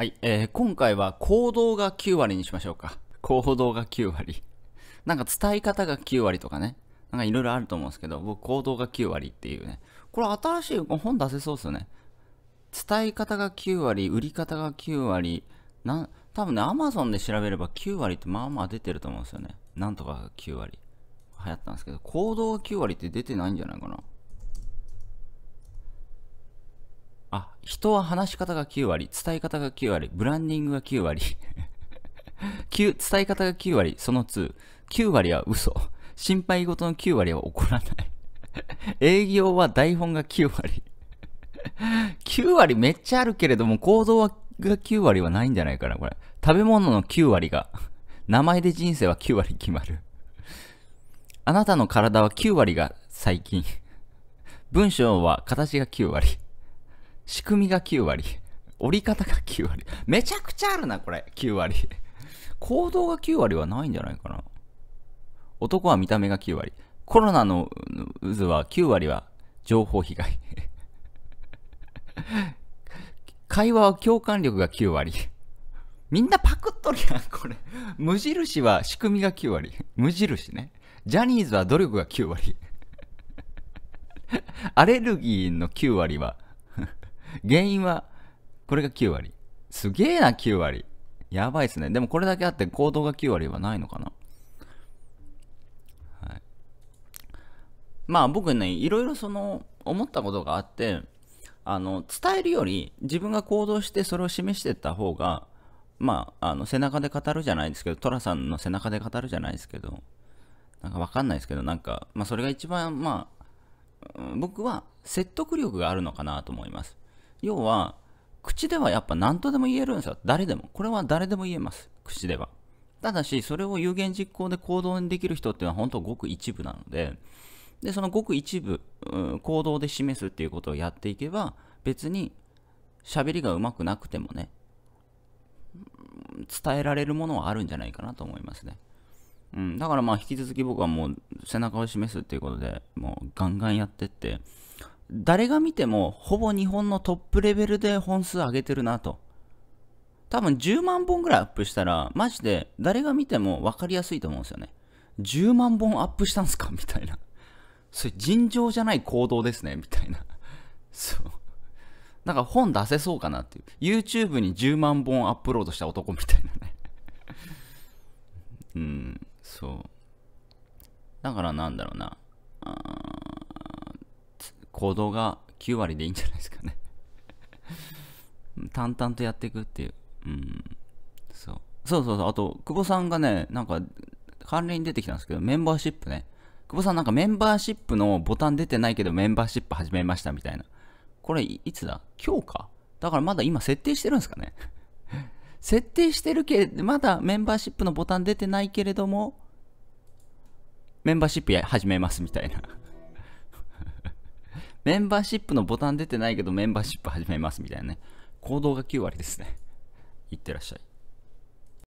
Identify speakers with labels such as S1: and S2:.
S1: はい、えー、今回は行動が9割にしましょうか。行動が9割。なんか伝え方が9割とかね。なんかいろいろあると思うんですけど、僕行動が9割っていうね。これ新しい本出せそうですよね。伝え方が9割、売り方が9割。な、多分ね、Amazon で調べれば9割ってまあまあ出てると思うんですよね。なんとか9割。流行ったんですけど、行動が9割って出てないんじゃないかな。あ、人は話し方が9割、伝え方が9割、ブランディングが9割。9 伝え方が9割、その2。9割は嘘。心配事の9割は起こらない。営業は台本が9割。9割めっちゃあるけれども、行動が9割はないんじゃないかな、これ。食べ物の9割が。名前で人生は9割決まる。あなたの体は9割が最近。文章は形が9割。仕組みが9割。折り方が9割。めちゃくちゃあるな、これ。9割。行動が9割はないんじゃないかな。男は見た目が9割。コロナの渦は9割は情報被害。会話は共感力が9割。みんなパクっとるやん、これ。無印は仕組みが9割。無印ね。ジャニーズは努力が9割。アレルギーの9割は原因は、これが9割。すげえな、9割。やばいっすね。でもこれだけあって行動が9割はないのかな。はい。まあ僕ね、いろいろその、思ったことがあって、あの、伝えるより自分が行動してそれを示してった方が、まあ、あの、背中で語るじゃないですけど、寅さんの背中で語るじゃないですけど、なんかわかんないですけど、なんか、まあそれが一番、まあ、僕は説得力があるのかなと思います。要は、口ではやっぱ何とでも言えるんですよ。誰でも。これは誰でも言えます。口では。ただし、それを有言実行で行動にできる人っていうのは本当ごく一部なので、で、そのごく一部、うん、行動で示すっていうことをやっていけば、別に喋りがうまくなくてもね、伝えられるものはあるんじゃないかなと思いますね。うん、だからまあ引き続き僕はもう背中を示すっていうことでもうガンガンやってって、誰が見てもほぼ日本のトップレベルで本数上げてるなと。多分10万本ぐらいアップしたら、マジで誰が見ても分かりやすいと思うんですよね。10万本アップしたんすか みたいな。それ尋常じゃない行動ですね、みたいな。そう。なんか本出せそうかなっていう。YouTube に10万本アップロードした男みたいなね。うん、そう。だからなんだろうな。行動が9割でいいんじゃないですかね淡々とやっていくっていう。うん。そう。そうそうそう。あと、久保さんがね、なんか、関連に出てきたんですけど、メンバーシップね。久保さんなんかメンバーシップのボタン出てないけどメンバーシップ始めましたみたいな。これいつだ今日かだからまだ今設定してるんですかね 設定してるけど、まだメンバーシップのボタン出てないけれども、メンバーシップや始めますみたいなメンバーシップのボタン出てないけどメンバーシップ始めますみたいなね。行動が9割ですね。いってらっしゃい。